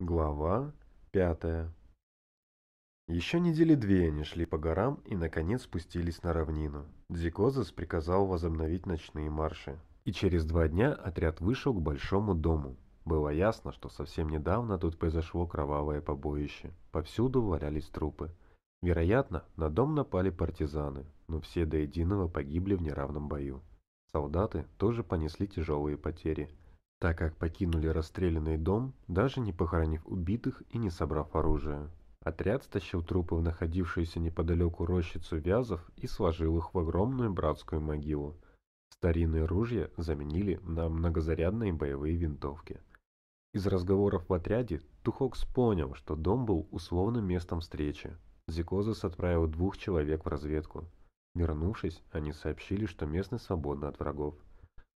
Глава пятая. Еще недели две они шли по горам и, наконец, спустились на равнину. Дзикозас приказал возобновить ночные марши. И через два дня отряд вышел к большому дому. Было ясно, что совсем недавно тут произошло кровавое побоище. Повсюду валялись трупы. Вероятно, на дом напали партизаны, но все до единого погибли в неравном бою. Солдаты тоже понесли тяжелые потери – так как покинули расстрелянный дом, даже не похоронив убитых и не собрав оружие. Отряд стащил трупы в находившуюся неподалеку рощицу вязов и сложил их в огромную братскую могилу. Старинные ружья заменили на многозарядные боевые винтовки. Из разговоров в отряде Тухокс понял, что дом был условным местом встречи. Зикозас отправил двух человек в разведку. Вернувшись, они сообщили, что местность свободна от врагов.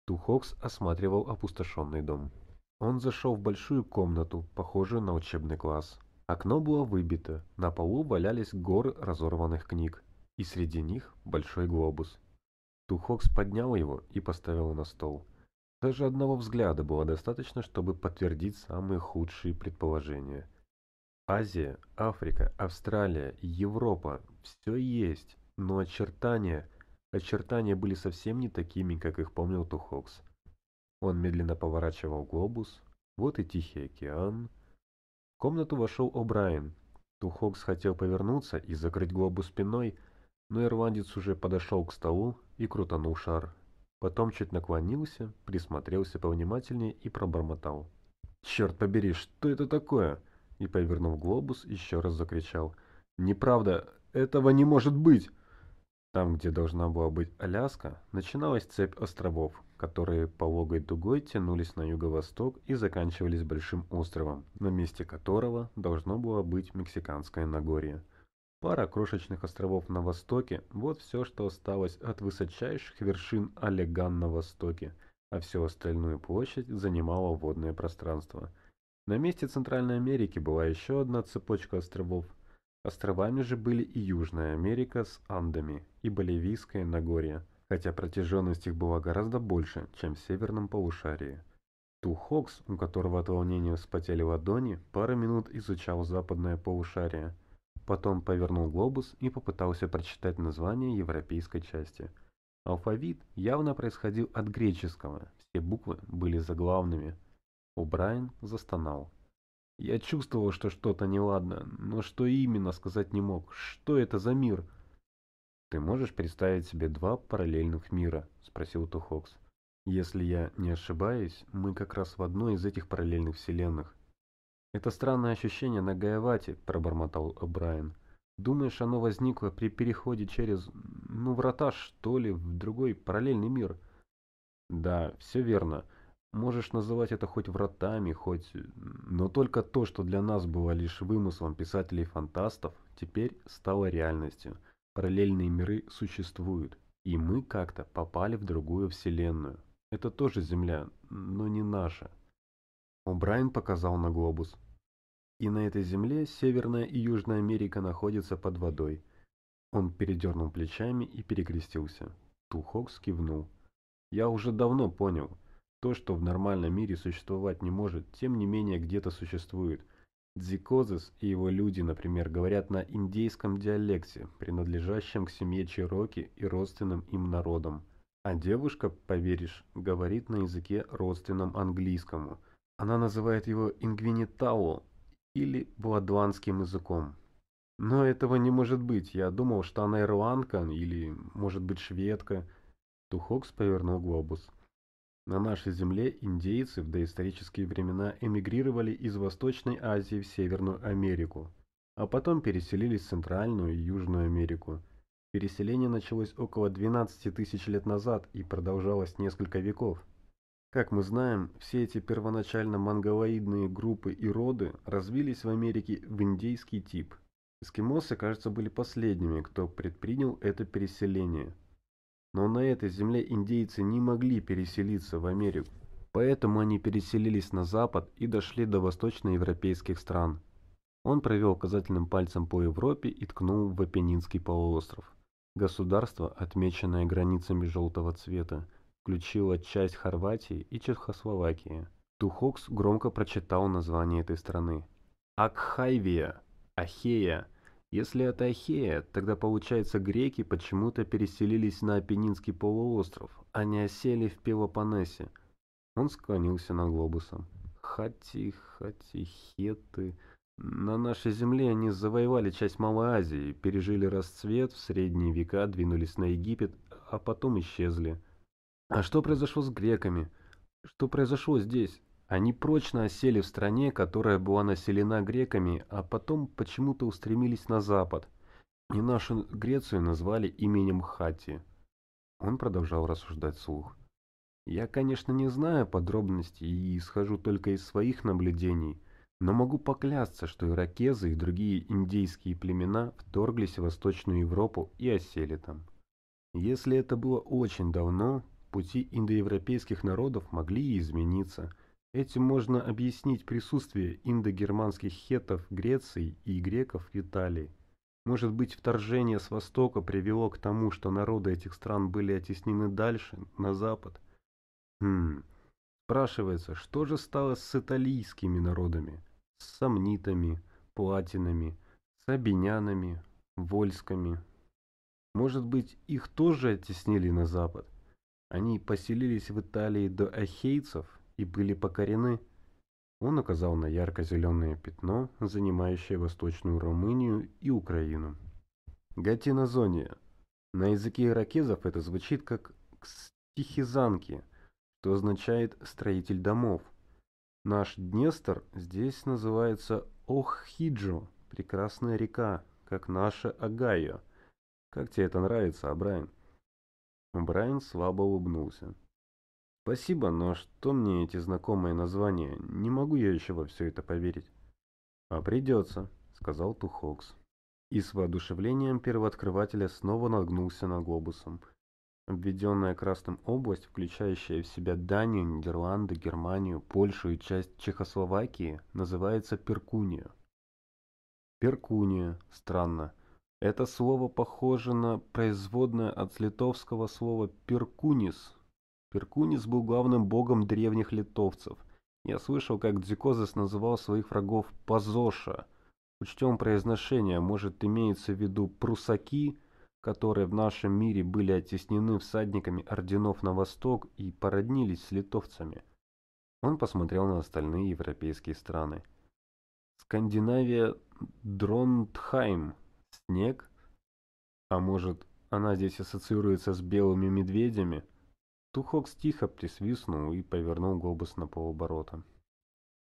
Тухокс осматривал опустошенный дом. Он зашел в большую комнату, похожую на учебный класс. Окно было выбито, на полу валялись горы разорванных книг, и среди них большой глобус. Тухокс поднял его и поставил на стол. Даже одного взгляда было достаточно, чтобы подтвердить самые худшие предположения. Азия, Африка, Австралия, Европа – все есть, но очертания – Очертания были совсем не такими, как их помнил Тухокс. Он медленно поворачивал глобус, вот и Тихий океан. В комнату вошел О'Брайен. Тухокс хотел повернуться и закрыть глобус спиной, но ирландец уже подошел к столу и крутанул шар. Потом чуть наклонился, присмотрелся повнимательнее и пробормотал. «Черт побери, что это такое?» И, повернув глобус, еще раз закричал. «Неправда! Этого не может быть!» Там, где должна была быть Аляска, начиналась цепь островов, которые пологой дугой тянулись на юго-восток и заканчивались большим островом, на месте которого должно было быть Мексиканское Нагорье. Пара крошечных островов на востоке – вот все, что осталось от высочайших вершин Олеган на востоке, а всю остальную площадь занимало водное пространство. На месте Центральной Америки была еще одна цепочка островов – Островами же были и Южная Америка с Андами и Боливийское Нагорье, хотя протяженность их была гораздо больше, чем в северном полушарии. Тухокс, у которого от волнения вспотели ладони, пару минут изучал западное полушарие. Потом повернул глобус и попытался прочитать название европейской части. Алфавит явно происходил от греческого, все буквы были заглавными. У О'Брайен застонал. Я чувствовал, что что-то неладно, но что именно сказать не мог. Что это за мир? «Ты можешь представить себе два параллельных мира?» – спросил Тухокс. «Если я не ошибаюсь, мы как раз в одной из этих параллельных вселенных». «Это странное ощущение на Гаевате», – пробормотал Брайан. «Думаешь, оно возникло при переходе через, ну, врата, что ли, в другой параллельный мир?» «Да, все верно. Можешь называть это хоть вратами, хоть... Но только то, что для нас было лишь вымыслом писателей-фантастов, теперь стало реальностью. Параллельные миры существуют, и мы как-то попали в другую вселенную. Это тоже Земля, но не наша. О'Брайен показал на глобус. И на этой земле Северная и Южная Америка находятся под водой. Он передернул плечами и перекрестился. Тухок скивнул. «Я уже давно понял. То, что в нормальном мире существовать не может, тем не менее где-то существует. Дзикозис и его люди, например, говорят на индейском диалекте, принадлежащем к семье чироки и родственным им народам. А девушка, поверишь, говорит на языке родственном английскому. Она называет его ингвинитао или буадванским языком. Но этого не может быть. Я думал, что она ирландка или, может быть, шведка. Тухокс повернул глобус. На нашей земле индейцы в доисторические времена эмигрировали из Восточной Азии в Северную Америку, а потом переселились в Центральную и Южную Америку. Переселение началось около 12 тысяч лет назад и продолжалось несколько веков. Как мы знаем, все эти первоначально монголоидные группы и роды развились в Америке в индейский тип. Эскимосы, кажется, были последними, кто предпринял это переселение – но на этой земле индейцы не могли переселиться в Америку, поэтому они переселились на запад и дошли до восточноевропейских стран. Он провел указательным пальцем по Европе и ткнул в Апеннинский полуостров. Государство, отмеченное границами желтого цвета, включило часть Хорватии и Чехословакии. Тухокс громко прочитал название этой страны. Акхайвия, Ахея – если это Ахея, тогда получается греки почему-то переселились на Апеннинский полуостров, а не осели в Пелопоннесе. Он склонился над глобусом. Хати, хати, хеты. На нашей земле они завоевали часть Малой Азии, пережили расцвет, в средние века двинулись на Египет, а потом исчезли. А что произошло с греками? Что произошло здесь? Они прочно осели в стране, которая была населена греками, а потом почему-то устремились на запад. И нашу Грецию назвали именем Хати. Он продолжал рассуждать слух. Я, конечно, не знаю подробностей и исхожу только из своих наблюдений, но могу поклясться, что иракезы и другие индейские племена вторглись в Восточную Европу и осели там. Если это было очень давно, пути индоевропейских народов могли и измениться – Этим можно объяснить присутствие индогерманских хетов Греции и греков в Италии. Может быть, вторжение с востока привело к тому, что народы этих стран были оттеснены дальше, на запад? Хм. Спрашивается, что же стало с италийскими народами? С сомнитами, платинами, сабинянами, вольсками? Может быть, их тоже оттеснили на запад? Они поселились в Италии до ахейцев? и были покорены. Он указал на ярко-зеленое пятно, занимающее Восточную Румынию и Украину. Гатинозония. На языке иракезов это звучит как Кстихизанки, что означает «строитель домов». Наш Днестр здесь называется Охиджо, прекрасная река, как наша Агайо. Как тебе это нравится, Абрайн? Брайан слабо улыбнулся. Спасибо, но что мне эти знакомые названия? Не могу я еще во все это поверить. А придется, сказал Тухокс. И с воодушевлением первооткрывателя снова нагнулся над глобусом. Обведенная красным область, включающая в себя Данию, Нидерланды, Германию, Польшу и часть Чехословакии, называется Перкуния. Перкуния. Странно. Это слово похоже на производное от литовского слова «перкунис», Перкунис был главным богом древних литовцев. Я слышал, как Дзикозис называл своих врагов «позоша». Учтем произношение, может имеется в виду «прусаки», которые в нашем мире были оттеснены всадниками орденов на восток и породнились с литовцами. Он посмотрел на остальные европейские страны. Скандинавия Дронтхайм. Снег? А может, она здесь ассоциируется с белыми медведями? Тухокс тихо присвистнул и повернул глобус на полоборота.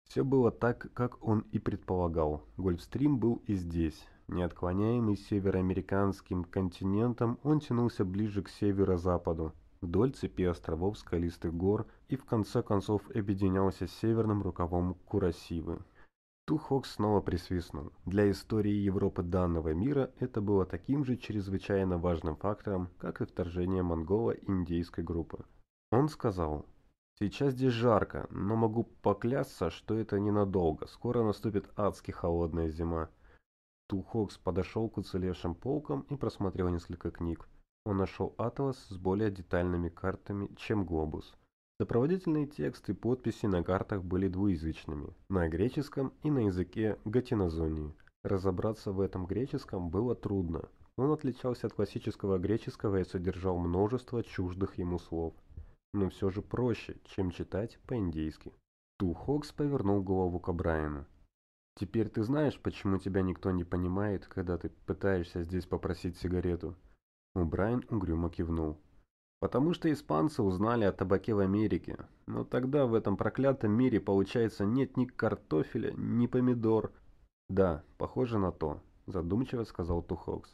Все было так, как он и предполагал. Гольфстрим был и здесь. Неотклоняемый североамериканским континентом, он тянулся ближе к северо-западу, вдоль цепи островов скалистых гор и в конце концов объединялся с северным рукавом Курасивы. Тухокс снова присвистнул. Для истории Европы данного мира это было таким же чрезвычайно важным фактором, как и вторжение монголо-индейской группы. Он сказал, «Сейчас здесь жарко, но могу поклясться, что это ненадолго, скоро наступит адски холодная зима». Тухокс подошел к уцелевшим полкам и просмотрел несколько книг. Он нашел атлас с более детальными картами, чем глобус. Сопроводительные тексты и подписи на картах были двуязычными, на греческом и на языке гатинозонии. Разобраться в этом греческом было трудно. Он отличался от классического греческого и содержал множество чуждых ему слов. Но все же проще, чем читать по-индейски. Тухокс повернул голову к Брайану. «Теперь ты знаешь, почему тебя никто не понимает, когда ты пытаешься здесь попросить сигарету?» Брайан угрюмо кивнул. Потому что испанцы узнали о табаке в Америке. Но тогда в этом проклятом мире, получается, нет ни картофеля, ни помидор. Да, похоже на то, задумчиво сказал Тухокс.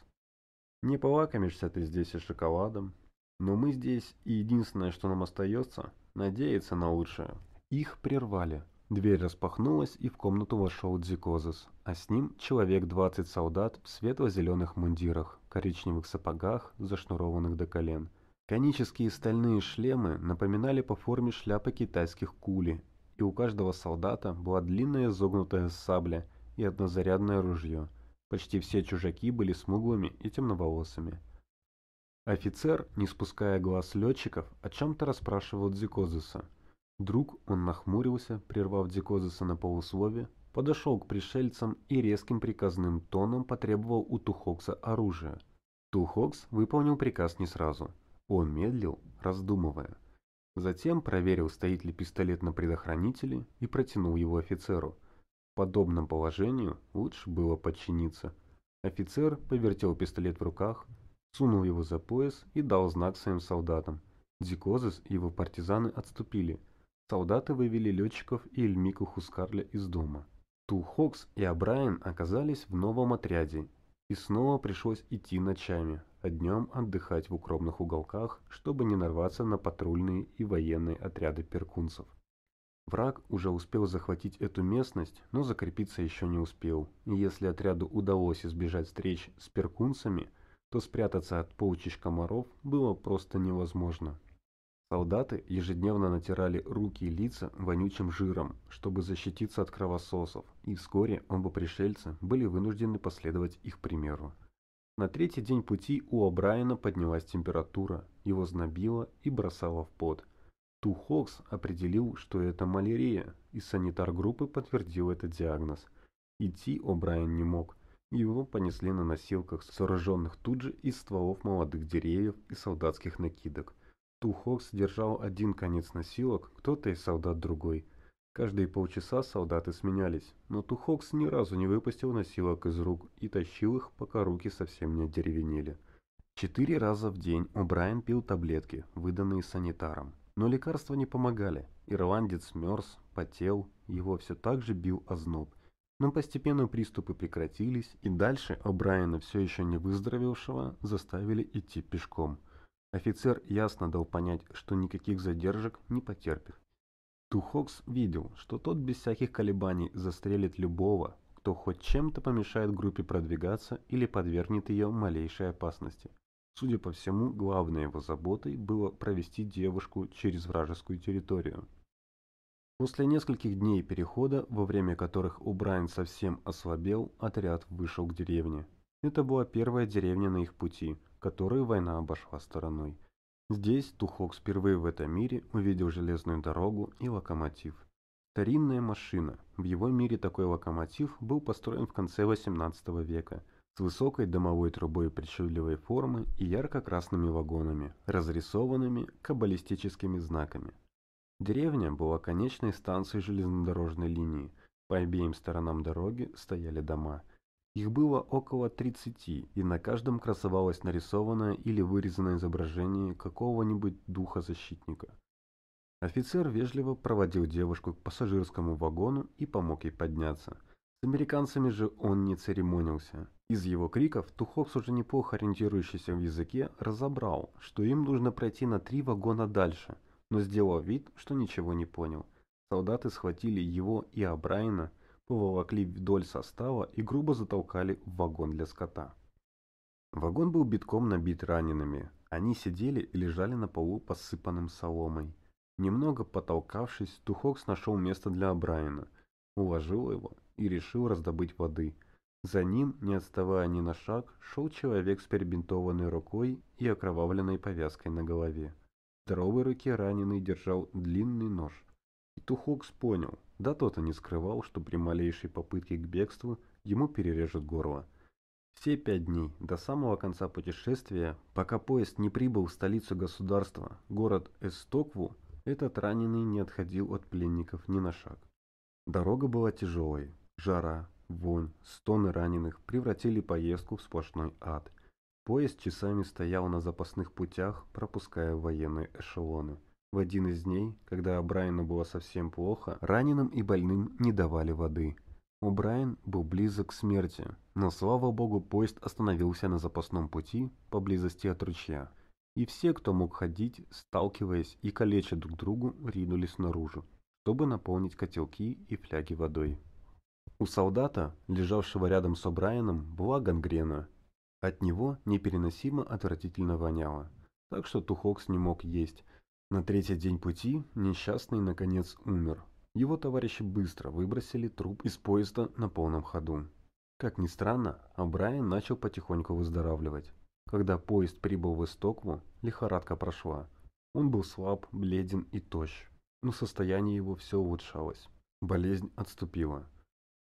Не полакомишься ты здесь и шоколадом. Но мы здесь, и единственное, что нам остается, надеяться на лучшее. Их прервали. Дверь распахнулась, и в комнату вошел Дзикозис, а с ним человек 20 солдат в светло-зеленых мундирах, коричневых сапогах, зашнурованных до колен – Конические стальные шлемы напоминали по форме шляпы китайских кули, и у каждого солдата была длинная изогнутая сабля и однозарядное ружье. Почти все чужаки были смуглыми и темноволосыми. Офицер, не спуская глаз летчиков, о чем-то расспрашивал Дзикозеса. Друг, он нахмурился, прервав Дзикозеса на полуслове, подошел к пришельцам и резким приказным тоном потребовал у Тухокса оружия. Тухокс выполнил приказ не сразу – он медлил, раздумывая. Затем проверил, стоит ли пистолет на предохранителе, и протянул его офицеру. В подобном положении лучше было подчиниться. Офицер повертел пистолет в руках, сунул его за пояс и дал знак своим солдатам. Дикозес и его партизаны отступили. Солдаты вывели летчиков и Эльмику Хускарля из дома. Тухокс и Абрайан оказались в новом отряде, и снова пришлось идти ночами, а днем отдыхать в укромных уголках, чтобы не нарваться на патрульные и военные отряды перкунцев. Враг уже успел захватить эту местность, но закрепиться еще не успел, и если отряду удалось избежать встреч с перкунцами, то спрятаться от полчищ комаров было просто невозможно. Солдаты ежедневно натирали руки и лица вонючим жиром, чтобы защититься от кровососов, и вскоре оба пришельца были вынуждены последовать их примеру. На третий день пути у О'Брайена поднялась температура, его знобило и бросало в пот. Ту Хокс определил, что это малярия, и санитар группы подтвердил этот диагноз. Идти О'Брайен не мог. Его понесли на носилках, сооруженных тут же из стволов молодых деревьев и солдатских накидок. Ту Хокс держал один конец носилок, кто-то из солдат другой – Каждые полчаса солдаты сменялись, но Тухокс ни разу не выпустил носилок из рук и тащил их, пока руки совсем не одеревенели. Четыре раза в день О'Брайен пил таблетки, выданные санитаром. Но лекарства не помогали. Ирландец мерз, потел, его все так же бил озноб. Но постепенно приступы прекратились, и дальше О'Брайена, все еще не выздоровевшего, заставили идти пешком. Офицер ясно дал понять, что никаких задержек не потерпит. Тухокс видел, что тот без всяких колебаний застрелит любого, кто хоть чем-то помешает группе продвигаться или подвергнет ее малейшей опасности. Судя по всему, главной его заботой было провести девушку через вражескую территорию. После нескольких дней перехода, во время которых Убрайн совсем ослабел, отряд вышел к деревне. Это была первая деревня на их пути, которую война обошла стороной – Здесь Тухокс впервые в этом мире увидел железную дорогу и локомотив. Старинная машина. В его мире такой локомотив был построен в конце 18 века с высокой домовой трубой причудливой формы и ярко-красными вагонами, разрисованными каббалистическими знаками. Деревня была конечной станцией железнодорожной линии. По обеим сторонам дороги стояли дома – их было около 30, и на каждом красовалось нарисованное или вырезанное изображение какого-нибудь духа-защитника. Офицер вежливо проводил девушку к пассажирскому вагону и помог ей подняться. С американцами же он не церемонился. Из его криков Тухокс, уже неплохо ориентирующийся в языке, разобрал, что им нужно пройти на три вагона дальше, но сделал вид, что ничего не понял. Солдаты схватили его и Абрайна, поволокли вдоль состава и грубо затолкали в вагон для скота. Вагон был битком набит ранеными. Они сидели и лежали на полу, посыпанным соломой. Немного потолкавшись, Тухокс нашел место для Брайана, уложил его и решил раздобыть воды. За ним, не отставая ни на шаг, шел человек с перебинтованной рукой и окровавленной повязкой на голове. В здоровой руке раненый держал длинный нож. И Тухокс понял, да тот и не скрывал, что при малейшей попытке к бегству ему перережут горло. Все пять дней, до самого конца путешествия, пока поезд не прибыл в столицу государства, город Эстокву, этот раненый не отходил от пленников ни на шаг. Дорога была тяжелой. Жара, вонь, стоны раненых превратили поездку в сплошной ад. Поезд часами стоял на запасных путях, пропуская военные эшелоны – в один из дней, когда Брайану было совсем плохо, раненым и больным не давали воды. У Брайан был близок к смерти, но, слава богу, поезд остановился на запасном пути поблизости от ручья, и все, кто мог ходить, сталкиваясь и калеча друг другу, ринулись наружу, чтобы наполнить котелки и фляги водой. У солдата, лежавшего рядом с Брайаном, была гангрена. От него непереносимо отвратительно воняло, так что Тухокс не мог есть – на третий день пути несчастный наконец умер. Его товарищи быстро выбросили труп из поезда на полном ходу. Как ни странно, а Брайан начал потихоньку выздоравливать. Когда поезд прибыл в Истокву, лихорадка прошла. Он был слаб, бледен и тощ, но состояние его все улучшалось. Болезнь отступила.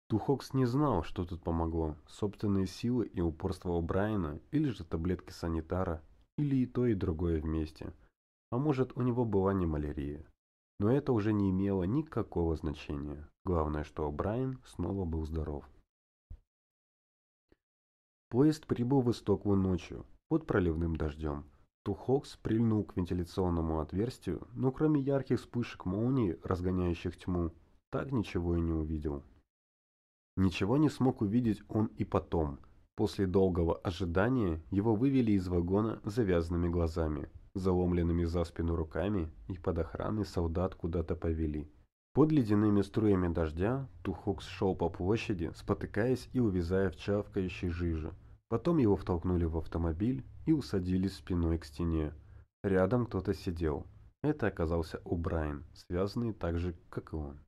Тухокс не знал, что тут помогло, собственные силы и упорство Брайана, или же таблетки санитара, или и то, и другое вместе – а может, у него была не малярия. Но это уже не имело никакого значения. Главное, что Брайан снова был здоров. Поезд прибыл в Истоклу ночью, под проливным дождем. Тухокс прильнул к вентиляционному отверстию, но кроме ярких вспышек молнии, разгоняющих тьму, так ничего и не увидел. Ничего не смог увидеть он и потом. После долгого ожидания его вывели из вагона завязанными глазами – заломленными за спину руками и под охраной солдат куда-то повели. Под ледяными струями дождя Тухокс шел по площади, спотыкаясь и увязая в чавкающей жиже. Потом его втолкнули в автомобиль и усадили спиной к стене. Рядом кто-то сидел. Это оказался Убрайн, связанный так же, как и он.